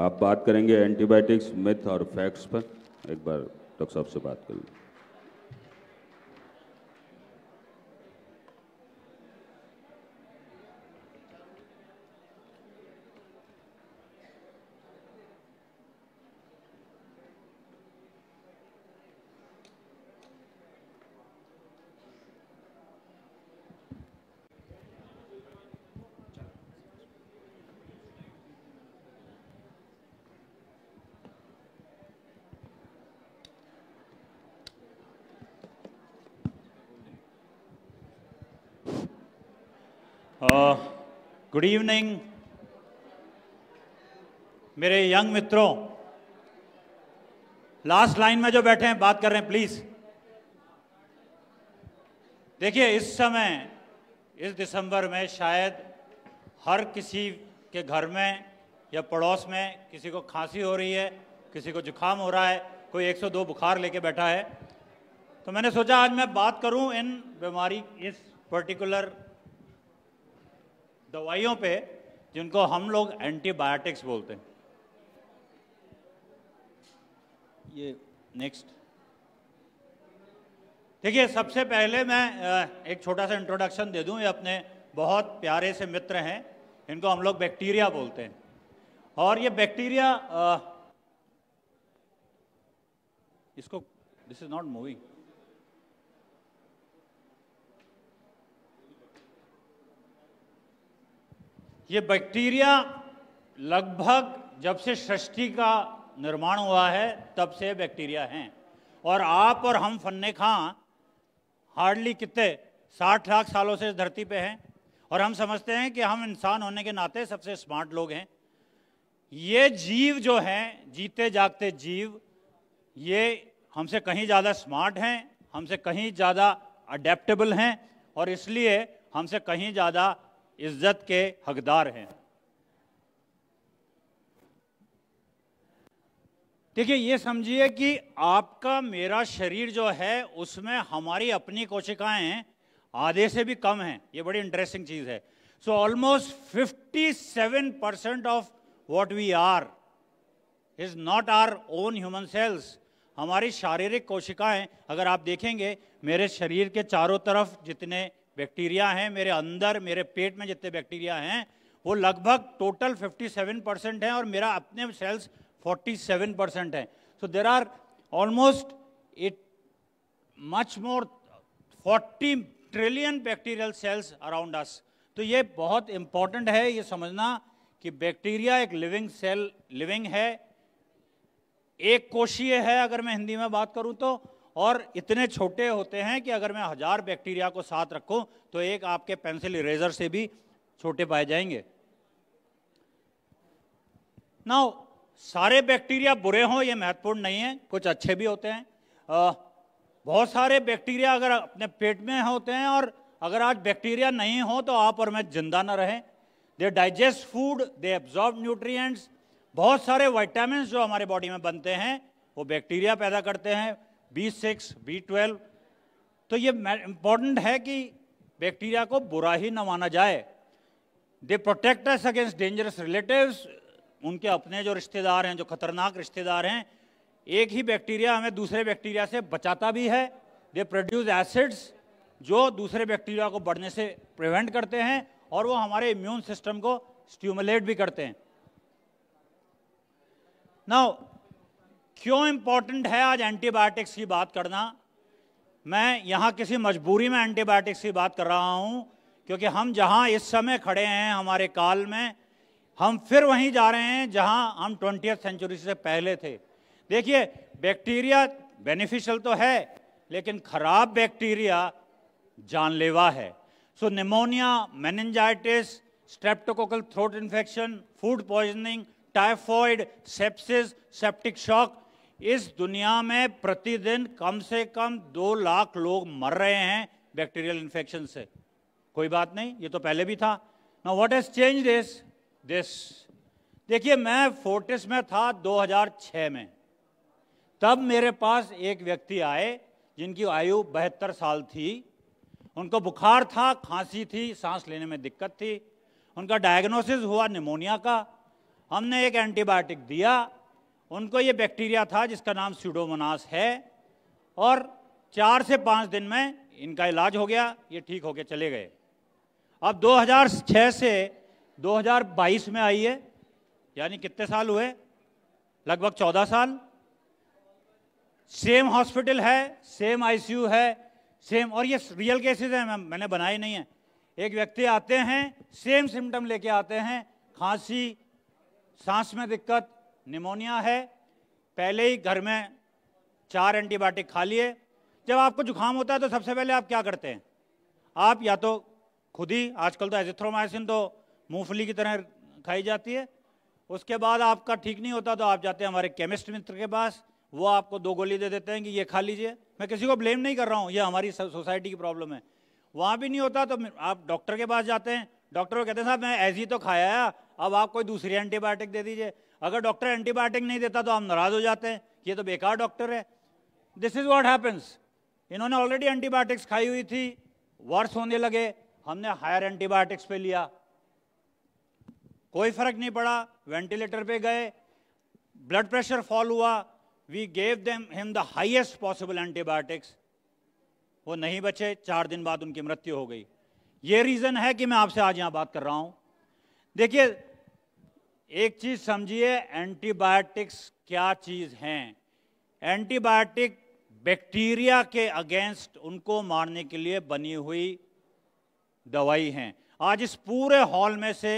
आप बात करेंगे एंटीबायोटिक्स मिथ और फैक्ट्स पर एक बार डॉक्टर साहब से बात कर लें गुड uh, इवनिंग मेरे यंग मित्रों लास्ट लाइन में जो बैठे हैं बात कर रहे हैं प्लीज देखिए इस समय इस दिसंबर में शायद हर किसी के घर में या पड़ोस में किसी को खांसी हो रही है किसी को जुकाम हो रहा है कोई 102 बुखार लेके बैठा है तो मैंने सोचा आज मैं बात करूं इन बीमारी इस पर्टिकुलर दवाइयों पे जिनको हम लोग एंटीबायोटिक्स बोलते हैं ये नेक्स्ट देखिए सबसे पहले मैं एक छोटा सा इंट्रोडक्शन दे दूं ये अपने बहुत प्यारे से मित्र हैं इनको हम लोग बैक्टीरिया बोलते हैं और ये बैक्टीरिया इसको दिस इज नॉट मूविंग ये बैक्टीरिया लगभग जब से सृष्टि का निर्माण हुआ है तब से बैक्टीरिया हैं और आप और हम फन्ने खां हार्डली कितने साठ लाख सालों से धरती पे हैं और हम समझते हैं कि हम इंसान होने के नाते सबसे स्मार्ट लोग हैं ये जीव जो हैं जीते जागते जीव ये हमसे कहीं ज़्यादा स्मार्ट हैं हमसे कहीं ज़्यादा अडेप्टेबल हैं और इसलिए हमसे कहीं ज़्यादा इज्जत के हकदार हैं देखिए ये समझिए कि आपका मेरा शरीर जो है उसमें हमारी अपनी कोशिकाएं हैं आधे से भी कम हैं ये बड़ी इंटरेस्टिंग चीज़ है so almost 57 percent of what we are is not our own human cells हमारी शारीरिक कोशिकाएं अगर आप देखेंगे मेरे शरीर के चारों तरफ जितने बैक्टीरिया हैं मेरे अंदर मेरे पेट में जितने बैक्टीरिया हैं वो लगभग टोटल 57 परसेंट हैं और मेरा अपने सेल्स 47 परसेंट हैं so there are almost it much more 40 trillion bacterial cells around us तो ये बहुत इम्पॉर्टेंट है ये समझना कि बैक्टीरिया एक लिविंग सेल लिविंग है एक कोशीय है अगर मैं हिंदी में बात करूं तो और इतने छोटे होते हैं कि अगर मैं हज़ार बैक्टीरिया को साथ रखूं तो एक आपके पेंसिल इरेजर से भी छोटे पाए जाएंगे ना सारे बैक्टीरिया बुरे हों ये महत्वपूर्ण नहीं है कुछ अच्छे भी होते हैं आ, बहुत सारे बैक्टीरिया अगर अपने पेट में होते हैं और अगर आज बैक्टीरिया नहीं हो तो आप और मैं जिंदा ना रहें they digest food they absorb nutrients बहुत सारे वाइटामस जो हमारे बॉडी में बनते हैं वो बैक्टीरिया पैदा करते हैं बी सिक्स बी ट्वेल्व तो ये इम्पॉर्टेंट है कि बैक्टीरिया को बुरा ही ना माना जाए they protect us against dangerous relatives उनके अपने जो रिश्तेदार हैं जो खतरनाक रिश्तेदार हैं एक ही बैक्टीरिया हमें दूसरे बैक्टीरिया से बचाता भी है दे प्रोड्यूस एसिड्स जो दूसरे बैक्टीरिया को बढ़ने से प्रिवेंट करते हैं और वो हमारे इम्यून सिस्टम को स्ट्यूमुलेट भी करते हैं नाउ क्यों इम्पोर्टेंट है आज एंटीबायोटिक्स की बात करना मैं यहाँ किसी मजबूरी में एंटीबायोटिक्स की बात कर रहा हूँ क्योंकि हम जहाँ इस समय खड़े हैं हमारे काल में हम फिर वहीं जा रहे हैं जहाँ हम ट्वेंटी सेंचुरी से पहले थे देखिए बैक्टीरिया बेनिफिशियल तो है लेकिन खराब बैक्टीरिया जानलेवा है so pneumonia meningitis streptococcal throat infection food poisoning typhoid sepsis septic shock इस दुनिया में प्रतिदिन कम से कम दो लाख लोग मर रहे हैं बैक्टीरियल इन्फेक्शन से कोई बात नहीं ये तो पहले भी था ना what has change this this देखिए मैं फोर्टिस में था 2006 में तब मेरे पास एक व्यक्ति आए जिनकी आयु बहत्तर साल थी उनको बुखार था खांसी थी सांस लेने में दिक्कत थी उनका डायग्नोसिस हुआ निमोनिया का हमने एक एंटीबायोटिक दिया उनको ये बैक्टीरिया था जिसका नाम सीडोमोनास है और चार से पाँच दिन में इनका इलाज हो गया ये ठीक होके चले गए अब 2006 से 2022 में आई है यानी कितने साल हुए लगभग 14 साल सेम हॉस्पिटल है सेम आईसीयू है सेम और ये रियल केसेस हैं मैंने बनाए नहीं है एक व्यक्ति आते हैं सेम सिम्टम लेके आते हैं खांसी सांस में दिक्कत निमोनिया है पहले ही घर में चार एंटीबायोटिक खा लिए जब आपको जुकाम होता है तो सबसे पहले आप क्या करते हैं आप या तो खुद ही आजकल तो एजिथ्रोमाइसिन तो मूंगफली की तरह खाई जाती है उसके बाद आपका ठीक नहीं होता तो आप जाते हैं हमारे केमिस्ट मित्र के पास वो आपको दो गोली दे देते हैं कि ये खा लीजिए मैं किसी को ब्लेम नहीं कर रहा हूँ ये हमारी सोसाइटी की प्रॉब्लम है वहाँ भी नहीं होता तो आप डॉक्टर के पास जाते हैं डॉक्टर को कहते हैं साहब मैं ऐसी तो खाया है अब आप कोई दूसरी एंटीबायोटिक दे दीजिए अगर डॉक्टर एंटीबायोटिक नहीं देता तो हम नाराज़ हो जाते हैं ये तो बेकार डॉक्टर है दिस इज़ वॉट हैपन्स इन्होंने ऑलरेडी एंटीबायोटिक्स खाई हुई थी वर्ष होने लगे हमने हायर एंटीबायोटिक्स पे लिया कोई फर्क नहीं पड़ा वेंटिलेटर पे गए ब्लड प्रेशर फॉल हुआ we gave them him the highest possible antibiotics वो नहीं बचे चार दिन बाद उनकी मृत्यु हो गई ये रीज़न है कि मैं आपसे आज यहां बात कर रहा हूं देखिए एक चीज़ समझिए एंटीबायोटिक्स क्या चीज़ हैं एंटीबायोटिक बैक्टीरिया के अगेंस्ट उनको मारने के लिए बनी हुई दवाई हैं आज इस पूरे हॉल में से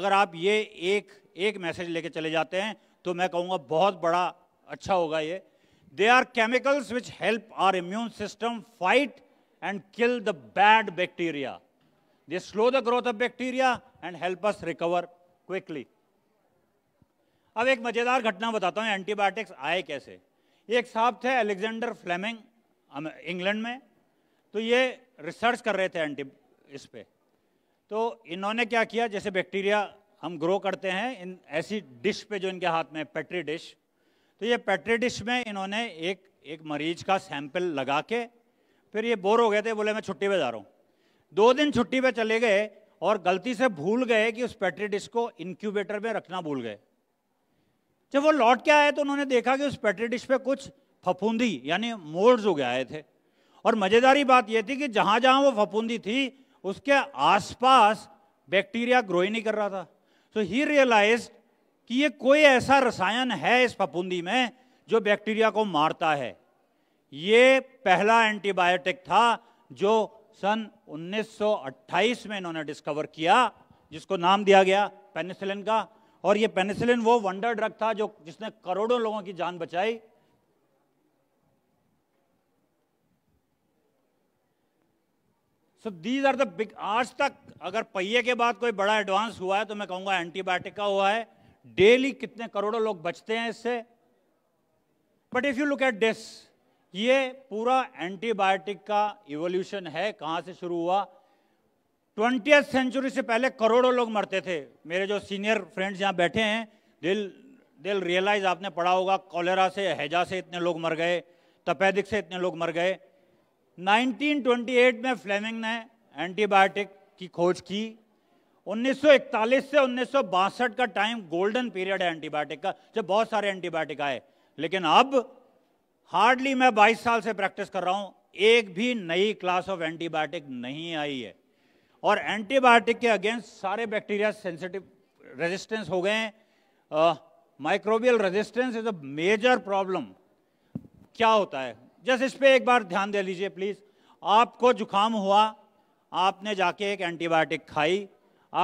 अगर आप ये एक एक मैसेज लेके चले जाते हैं तो मैं कहूँगा बहुत बड़ा अच्छा होगा ये they are chemicals which help our immune system fight and kill the bad bacteria they slow the growth of bacteria and help us recover quickly अब एक मज़ेदार घटना बताता हूँ एंटीबायोटिक्स आए कैसे एक साहब थे अलेक्जेंडर फ्लेमिंग इंग्लैंड में तो ये रिसर्च कर रहे थे एंटी इस पर तो इन्होंने क्या किया जैसे बैक्टीरिया हम ग्रो करते हैं इन ऐसी डिश पे जो इनके हाथ में पेट्री डिश तो ये पेट्री डिश में इन्होंने एक एक मरीज का सैंपल लगा के फिर ये बोर हो गए थे बोले मैं छुट्टी पे जा रहा हूँ दो दिन छुट्टी पे चले गए और गलती से भूल गए कि उस पेट्री डिश को इनक्यूबेटर में रखना भूल गए जब वो लौट के आए तो उन्होंने देखा कि उस पेट्री डिश पे कुछ फफूंदी यानी मोल्ड्स उगे आए थे और मज़ेदारी बात यह थी कि जहां जहां वो फफूंदी थी उसके आसपास बैक्टीरिया ग्रो ही नहीं कर रहा था सो ही रियलाइज कि ये कोई ऐसा रसायन है इस फफूंदी में जो बैक्टीरिया को मारता है ये पहला एंटीबायोटिक था जो सन 1928 में इन्होंने डिस्कवर किया जिसको नाम दिया गया पेनिसिलिन का और ये पेनिसिलिन वो वंडर ड्रग था जो जिसने करोड़ों लोगों की जान बचाई so these are the big आज तक अगर पहिए के बाद कोई बड़ा एडवांस हुआ है तो मैं कहूंगा एंटीबायोटिक का हुआ है डेली कितने करोड़ों लोग बचते हैं इससे but if you look at this ये पूरा एंटीबायोटिक का इवोल्यूशन है कहां से शुरू हुआ ट्वेंटी सेंचुरी से पहले करोड़ों लोग मरते थे मेरे जो सीनियर फ्रेंड्स यहाँ बैठे हैं दिल दिल रियलाइज आपने पढ़ा होगा कॉलेरा से हैजा से इतने लोग मर गए तपेदिक से इतने लोग मर गए 1928 में फ्लेमिंग ने एंटीबायोटिक की खोज की 1941 से उन्नीस का टाइम गोल्डन पीरियड है एंटीबायोटिक का जब बहुत सारे एंटीबायोटिक आए लेकिन अब हार्डली मैं 22 साल से प्रैक्टिस कर रहा हूं एक भी नई क्लास ऑफ एंटीबायोटिक नहीं आई है और एंटीबायोटिक के अगेंस्ट सारे बैक्टीरिया सेंसिटिव रेजिस्टेंस हो गए हैं microbial resistance is a major problem क्या होता है जस इस पर एक बार ध्यान दे लीजिए प्लीज़ आपको जुकाम हुआ आपने जाके एक एंटीबायोटिक खाई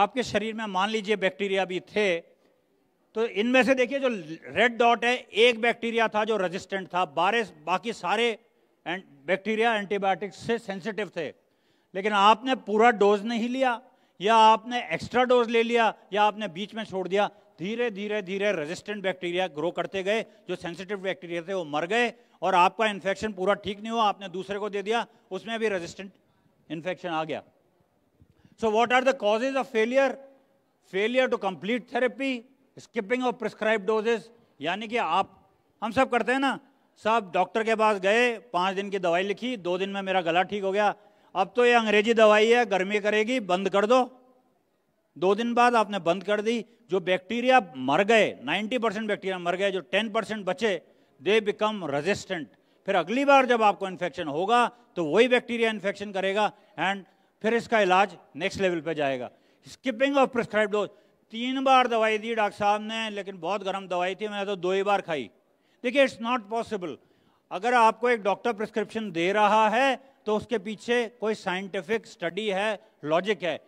आपके शरीर में मान लीजिए बैक्टीरिया भी थे तो इनमें से देखिए जो रेड डॉट है एक बैक्टीरिया था जो रेजिस्टेंट था बारह बाकी सारे बैक्टीरिया एंटीबायोटिक्स से सेंसिटिव थे लेकिन आपने पूरा डोज नहीं लिया या आपने एक्स्ट्रा डोज ले लिया या आपने बीच में छोड़ दिया धीरे धीरे धीरे रेजिस्टेंट बैक्टीरिया ग्रो करते गए जो सेंसिटिव बैक्टीरिया थे वो मर गए और आपका इन्फेक्शन पूरा ठीक नहीं हुआ आपने दूसरे को दे दिया उसमें भी रेजिस्टेंट इन्फेक्शन आ गया so what are the causes of failure failure to complete therapy skipping of prescribe doses यानी कि आप हम सब करते हैं ना सब डॉक्टर के पास गए पाँच दिन की दवाई लिखी दो दिन में मेरा गला ठीक हो गया अब तो ये अंग्रेजी दवाई है गर्मी करेगी बंद कर दो दो दिन बाद आपने बंद कर दी जो बैक्टीरिया मर गए 90 परसेंट बैक्टीरिया मर गए जो 10 परसेंट बचे दे बिकम रेजिस्टेंट फिर अगली बार जब आपको इन्फेक्शन होगा तो वही बैक्टीरिया इन्फेक्शन करेगा एंड फिर इसका इलाज नेक्स्ट लेवल पे जाएगा स्किपिंग ऑफ प्रिस्क्राइब डोज तीन बार दवाई दी डॉक्टर साहब ने लेकिन बहुत गर्म दवाई थी मैंने तो दो ही बार खाई देखिए इट्स नॉट पॉसिबल अगर आपको एक डॉक्टर प्रिस्क्रिप्शन दे रहा है तो उसके पीछे कोई साइंटिफिक स्टडी है लॉजिक है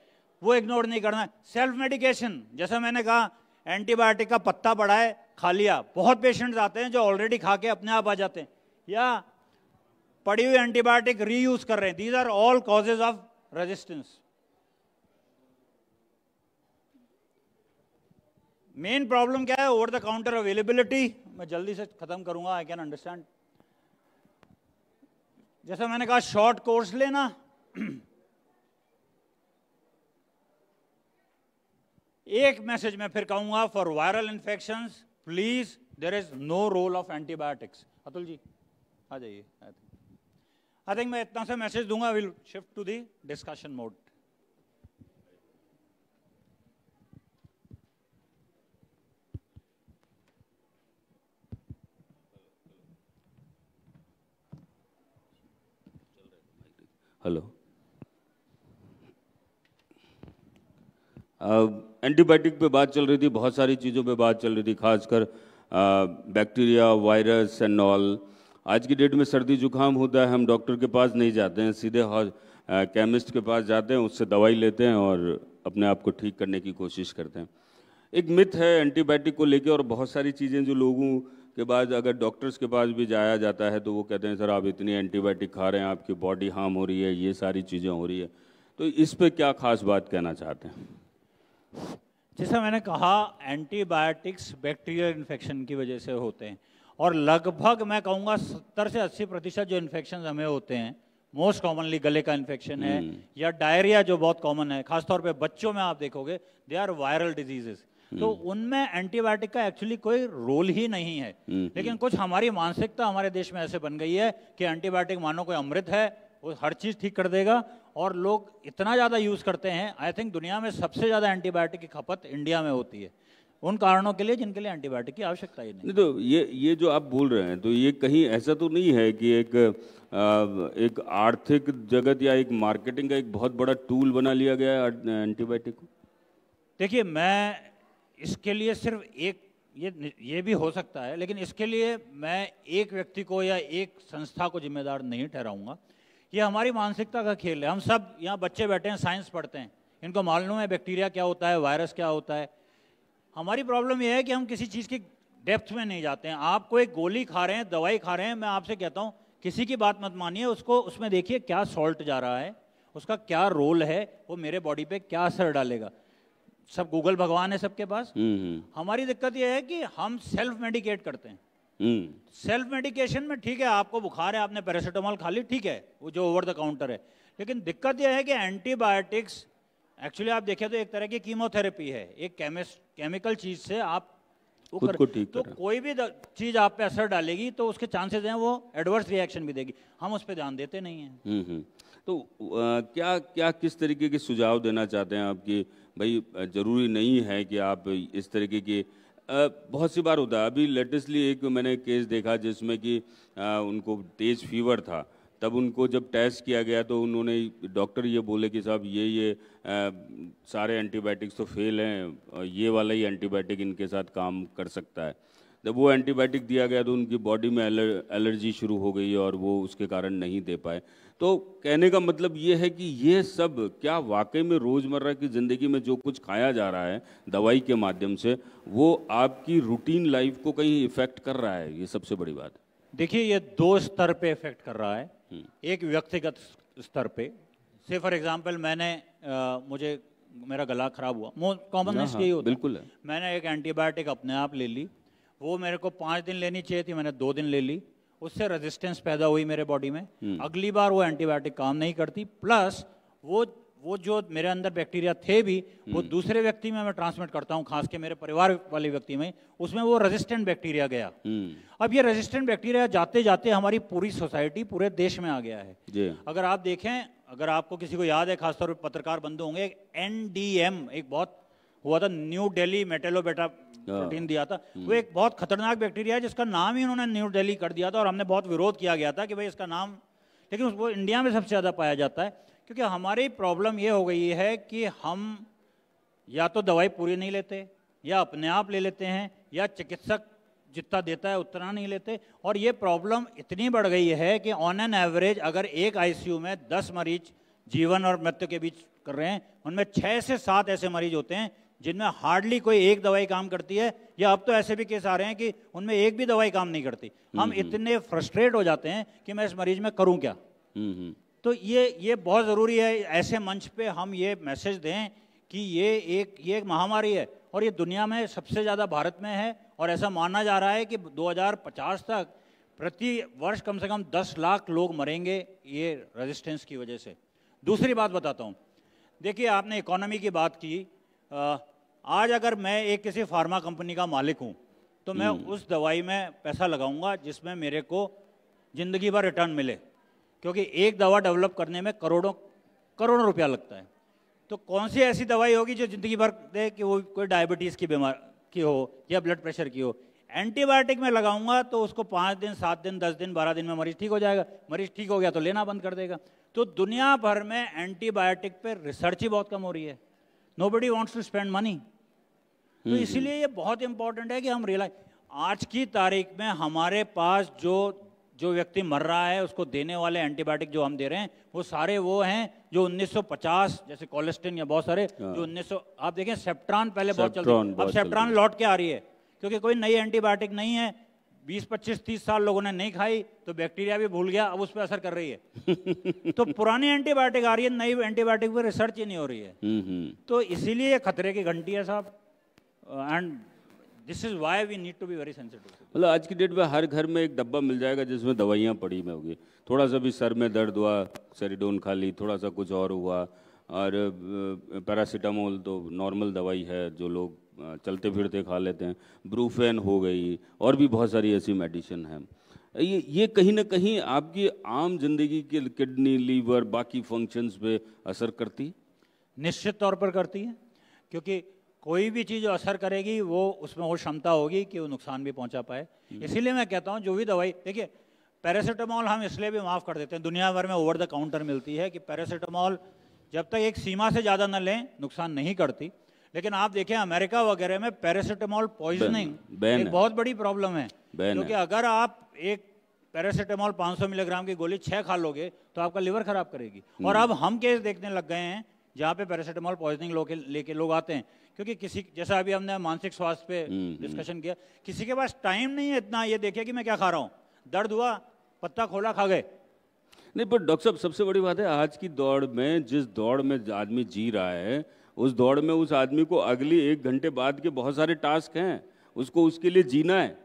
वो इग्नोर नहीं करना सेल्फ मेडिकेशन जैसा मैंने कहा एंटीबायोटिक का पत्ता पड़ा है खा लिया बहुत पेशेंट्स आते हैं जो ऑलरेडी खा के अपने आप आ जाते हैं या पड़ी हुई एंटीबायोटिक रीयूज कर रहे हैं these are all causes of resistance main problem क्या है ओवर द काउंटर अवेलेबिलिटी मैं जल्दी से खत्म करूंगा आई कैन अंडरस्टैंड जैसा मैंने कहा शॉर्ट कोर्स लेना एक मैसेज मैं फिर कहूंगा for viral infection please there is no role of antibiotics Atul ji आ जाइए आई थिंक मैं इतना सा मैसेज दूंगा will shift to the discussion mode hello antibiotic पे बात चल रही थी बहुत सारी चीज़ों पे बात चल रही थी खासकर बैक्टीरिया वायरस एंड ऑल आज की डेट में सर्दी जुकाम होता है हम डॉक्टर के पास नहीं जाते हैं सीधे केमिस्ट के पास जाते हैं उससे दवाई लेते हैं और अपने आप को ठीक करने की कोशिश करते हैं एक मिथ है एंटीबायोटिक को लेकर और बहुत सारी चीज़ें जो लोगों के बाद अगर डॉक्टर्स के पास भी जाया जाता है तो वो कहते हैं सर आप इतनी एंटीबायोटिक खा रहे हैं आपकी बॉडी हार्म हो रही है ये सारी चीज़ें हो रही है तो इस पर क्या ख़ास बात कहना चाहते हैं जैसा मैंने कहा एंटीबायोटिक्स बैक्टीरियल इन्फेक्शन की वजह से होते हैं और लगभग मैं कहूँगा सत्तर से अस्सी प्रतिशत जो इन्फेक्शन हमें होते हैं मोस्ट कॉमनली गले का इन्फेक्शन है हम्म। या डायरिया जो बहुत कॉमन है खासतौर पे बच्चों में आप देखोगे दे आर वायरल डिजीजेस तो हम्म। उनमें एंटीबायोटिक का एक्चुअली कोई रोल ही नहीं है हम्म, लेकिन हम्म। कुछ हमारी मानसिकता हमारे देश में ऐसे बन गई है कि एंटीबायोटिक मानो कोई अमृत है वो हर चीज़ ठीक कर देगा और लोग इतना ज़्यादा यूज़ करते हैं आई थिंक दुनिया में सबसे ज़्यादा एंटीबायोटिक की खपत इंडिया में होती है उन कारणों के लिए जिनके लिए एंटीबायोटिक की आवश्यकता ही नहीं तो ये ये जो आप बोल रहे हैं तो ये कहीं ऐसा तो नहीं है कि एक एक आर्थिक जगत या एक मार्केटिंग का एक बहुत बड़ा टूल बना लिया गया है एंटीबायोटिक को देखिए मैं इसके लिए सिर्फ एक ये ये भी हो सकता है लेकिन इसके लिए मैं एक व्यक्ति को या एक संस्था को जिम्मेदार नहीं ठहराऊंगा ये हमारी मानसिकता का खेल है हम सब यहाँ बच्चे बैठे हैं साइंस पढ़ते हैं इनको मालूम है बैक्टीरिया क्या होता है वायरस क्या होता है हमारी प्रॉब्लम यह है कि हम किसी चीज़ की डेप्थ में नहीं जाते हैं आप कोई गोली खा रहे हैं दवाई खा रहे हैं मैं आपसे कहता हूँ किसी की बात मत मानिए उसको उसमें देखिए क्या सॉल्ट जा रहा है उसका क्या रोल है वो मेरे बॉडी पे क्या असर डालेगा सब गूगल भगवान है सबके पास हम्म, हम्म। हमारी दिक्कत यह है कि हम सेल्फ मेडिकेट करते हैं सेल्फ हम्म। मेडिकेशन में ठीक है आपको बुखार है आपने पैरासीटामोल खा ली ठीक है वो जो ओवर द काउंटर है लेकिन दिक्कत यह है कि एंटीबायोटिक्स एक्चुअली आप देखें तो एक तरह की कीमोथेरेपी है एक केमिस्ट केमिकल चीज से आप कर, को ठीक तो कोई भी चीज आप पे असर डालेगी तो उसके चांसेस हैं वो एडवर्स रिएक्शन भी देगी हम उस पर ध्यान देते नहीं हैं तो आ, क्या क्या किस तरीके के सुझाव देना चाहते हैं आपकी भाई ज़रूरी नहीं है कि आप इस तरीके की बहुत सी बार होता है अभी लेटेस्टली एक मैंने केस देखा जिसमें कि उनको तेज़ फीवर था तब उनको जब टेस्ट किया गया तो उन्होंने डॉक्टर ये बोले कि साहब ये ये आ, सारे एंटीबायोटिक्स तो फेल हैं ये वाला ही एंटीबायोटिक इनके साथ काम कर सकता है जब वो एंटीबायोटिक दिया गया तो उनकी बॉडी में एलर, एलर्जी शुरू हो गई और वो उसके कारण नहीं दे पाए तो कहने का मतलब ये है कि ये सब क्या वाकई में रोज़मर्रा की ज़िंदगी में जो कुछ खाया जा रहा है दवाई के माध्यम से वो आपकी रूटीन लाइफ को कहीं इफ़ेक्ट कर रहा है ये सबसे बड़ी बात देखिए ये दो स्तर पे इफ़ेक्ट कर रहा है हम्म। एक व्यक्तिगत स्तर पे से फॉर एग्जांपल मैंने आ, मुझे मेरा गला ख़राब हुआ कॉमन हाँ, यही हाँ, होता बिल्कुल है मैंने एक एंटीबायोटिक अपने आप ले ली वो मेरे को पाँच दिन लेनी चाहिए थी मैंने दो दिन ले ली उससे रेजिस्टेंस पैदा हुई मेरे बॉडी में हम्म। अगली बार वो एंटीबायोटिक काम नहीं करती प्लस वो वो जो मेरे अंदर बैक्टीरिया थे भी वो हम्म। दूसरे व्यक्ति में मैं ट्रांसमिट करता हूँ खास के मेरे परिवार वाले व्यक्ति में उसमें वो रेजिस्टेंट बैक्टीरिया गया हम्म। अब ये रेजिस्टेंट बैक्टीरिया जाते जाते हमारी पूरी सोसाइटी पूरे देश में आ गया है अगर आप देखें अगर आपको किसी को याद है खासतौर पर पत्रकार बंधु होंगे एन एक बहुत हुआ था न्यू डेली मेटेलो प्रोटीन हाँ। दिया था हम्म। वो एक बहुत खतरनाक बैक्टीरिया है जिसका नाम ही उन्होंने न्यू दिल्ली कर दिया था और हमने बहुत विरोध किया गया था कि भाई इसका नाम लेकिन वो इंडिया में सबसे ज़्यादा पाया जाता है क्योंकि हमारी प्रॉब्लम ये हो गई है कि हम या तो दवाई पूरी नहीं लेते या अपने आप ले लेते हैं या चिकित्सक जितना देता है उतना नहीं लेते और ये प्रॉब्लम इतनी बढ़ गई है कि ऑन एन एवरेज अगर एक आईसीयू में दस मरीज जीवन और मृत्यु के बीच कर रहे हैं उनमें छः से सात ऐसे मरीज होते हैं जिनमें हार्डली कोई एक दवाई काम करती है या अब तो ऐसे भी केस आ रहे हैं कि उनमें एक भी दवाई काम नहीं करती हम्म, हम हम्म। इतने फ्रस्ट्रेट हो जाते हैं कि मैं इस मरीज में करूं क्या हम्म, तो ये ये बहुत ज़रूरी है ऐसे मंच पे हम ये मैसेज दें कि ये एक ये एक महामारी है और ये दुनिया में सबसे ज़्यादा भारत में है और ऐसा माना जा रहा है कि 2050 तक प्रति वर्ष कम से कम 10 लाख लोग मरेंगे ये रेजिस्टेंस की वजह से दूसरी बात बताता हूँ देखिए आपने इकोनॉमी की बात की आज अगर मैं एक किसी फार्मा कंपनी का मालिक हूँ तो मैं हम्म। उस दवाई में पैसा लगाऊंगा जिसमें मेरे को ज़िंदगी भर रिटर्न मिले क्योंकि एक दवा डेवलप करने में करोड़ों करोड़ों रुपया लगता है तो कौन सी ऐसी दवाई होगी जो ज़िंदगी भर दे कि वो कोई डायबिटीज़ की बीमार की हो या ब्लड प्रेशर की हो एंटीबायोटिक में लगाऊंगा तो उसको पाँच दिन सात दिन दस दिन बारह दिन में मरीज ठीक हो जाएगा मरीज ठीक हो गया तो लेना बंद कर देगा तो दुनिया भर में एंटीबायोटिक पर रिसर्च ही बहुत कम हो रही है nobody wants to spend money तो हम्म, इसलिए ये बहुत इंपॉर्टेंट है कि हम रियलाइज आज की तारीख में हमारे पास जो जो व्यक्ति मर रहा है उसको देने वाले एंटीबायोटिक जो हम दे रहे हैं वो सारे वो हैं जो 1950 जैसे कोलेस्टिन या बहुत सारे जो 1900 हाँ। आप देखें सेप्ट्रॉन पहले बहुत चलते अब सेप्ट्रॉन लौट के आ रही है क्योंकि कोई नई एंटीबायोटिक नहीं है बीस पच्चीस तीस साल लोगों ने नहीं खाई तो बैक्टीरिया भी भूल गया अब उस पर असर कर रही है तो पुरानी एंटीबायोटिक आ रही है नई एंटीबायोटिक पर रिसर्च ही नहीं हो रही है हम्म, हम्म। तो इसीलिए खतरे की घंटी है साहब and this is why we need to be very sensitive मतलब आज की डेट में हर घर में एक डब्बा मिल जाएगा जिसमें दवाइयाँ पड़ी में होगी थोड़ा सा भी सर में दर्द हुआ सेरिडोन खा ली थोड़ा सा कुछ और हुआ और पैरासीटामोल तो नॉर्मल दवाई है जो लोग चलते फिरते खा लेते हैं ब्रूफेन हो गई और भी बहुत सारी ऐसी मेडिसिन हैं ये ये कहीं ना कहीं आपकी आम जिंदगी के किडनी लीवर बाकी फंक्शंस पे असर करती निश्चित तौर पर करती है क्योंकि कोई भी चीज़ असर करेगी वो उसमें वो क्षमता होगी कि वो नुकसान भी पहुंचा पाए हम्म। इसीलिए मैं कहता हूँ जो भी दवाई देखिए पैरासीटामोल हम इसलिए भी माफ़ कर देते हैं दुनिया भर में ओवर द काउंटर मिलती है कि पैरासीटामोल जब तक एक सीमा से ज़्यादा न लें नुकसान नहीं करती लेकिन आप देखें अमेरिका वगैरह में पैरासिटामोल पॉइजनिंग एक बहुत बड़ी प्रॉब्लम है क्योंकि अगर आप एक पैरासिटामोल 500 मिलीग्राम की गोली छह खा लोगे तो आपका लिवर खराब करेगी हम्म। और अब हम केस देखने लग गए हैं जहाँ पे पैरासिटामोल पॉइजनिंग लोग लेके लोग आते हैं क्योंकि किसी जैसा अभी हमने मानसिक स्वास्थ्य पे डिस्कशन हम्म, हम्म। किया किसी के पास टाइम नहीं है इतना ये देखे कि मैं क्या खा रहा हूँ दर्द हुआ पत्ता खोला खा गए नहीं पर डॉक्टर साहब सबसे बड़ी बात है आज की दौड़ में जिस दौड़ में आदमी जी रहा है उस दौड़ में उस आदमी को अगले एक घंटे बाद के बहुत सारे टास्क हैं उसको उसके लिए जीना है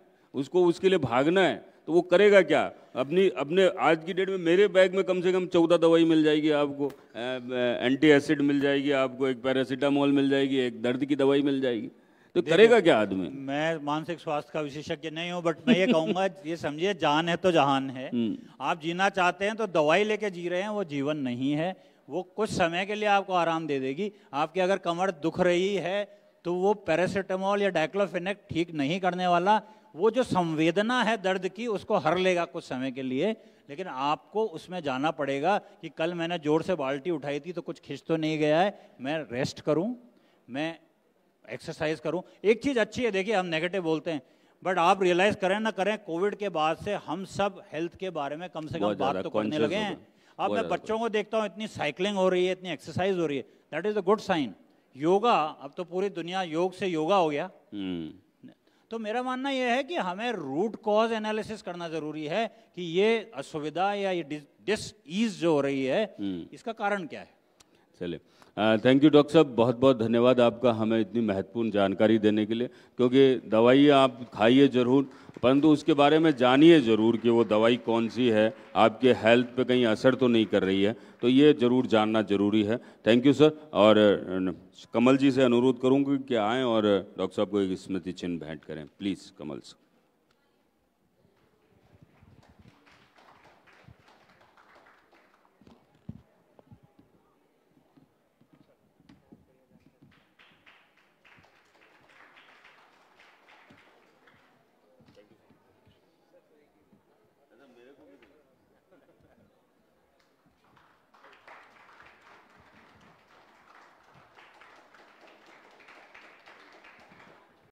उसको उसके लिए भागना है तो वो करेगा क्या अपनी अपने आज की डेट में मेरे बैग में कम से कम चौदह दवाई मिल जाएगी आपको एंटी एसिड मिल जाएगी आपको एक पैरासीटामोल मिल जाएगी एक दर्द की दवाई मिल जाएगी तो करेगा क्या आदमी मैं मानसिक स्वास्थ्य का विशेषज्ञ नहीं हूँ बट मैं ये कहूंगा ये समझिए जान है तो जहान है हम्म। आप जीना चाहते हैं तो दवाई लेके जी रहे हैं वो जीवन नहीं है वो कुछ समय के लिए आपको आराम दे देगी आपकी अगर कमर दुख रही है तो वो पैरासीटामोल या डाइक्लोफेनेक ठीक नहीं करने वाला वो जो संवेदना है दर्द की उसको हर लेगा कुछ समय के लिए लेकिन आपको उसमें जाना पड़ेगा कि कल मैंने जोर से बाल्टी उठाई थी तो कुछ खींच तो नहीं गया है मैं रेस्ट करूं मैं एक्सरसाइज करूं एक चीज़ अच्छी है देखिए हम नेगेटिव बोलते हैं बट आप रियलाइज करें ना करें कोविड के बाद से हम सब हेल्थ के बारे में कम से कम बात तो करने लगे हैं अब मैं बच्चों को देखता हूँ इतनी साइकिलिंग हो रही है इतनी एक्सरसाइज हो रही है that is a good sign yoga अब तो पूरी दुनिया योग से योगा हो गया हम्म। तो मेरा मानना यह है कि हमें रूट कॉज एनालिसिस करना जरूरी है कि ये असुविधा या ये डिस ईज जो हो रही है हम्म। इसका कारण क्या है चलिए थैंक यू डॉक्टर साहब बहुत बहुत धन्यवाद आपका हमें इतनी महत्वपूर्ण जानकारी देने के लिए क्योंकि दवाई आप खाइए ज़रूर परंतु उसके बारे में जानिए ज़रूर कि वो दवाई कौन सी है आपके हेल्थ पे कहीं असर तो नहीं कर रही है तो ये ज़रूर जानना ज़रूरी है थैंक यू सर और कमल जी से अनुरोध करूँगी कि आएँ और डॉक्टर साहब को एक स्मृति चिन्ह भेंट करें प्लीज़ कमल सर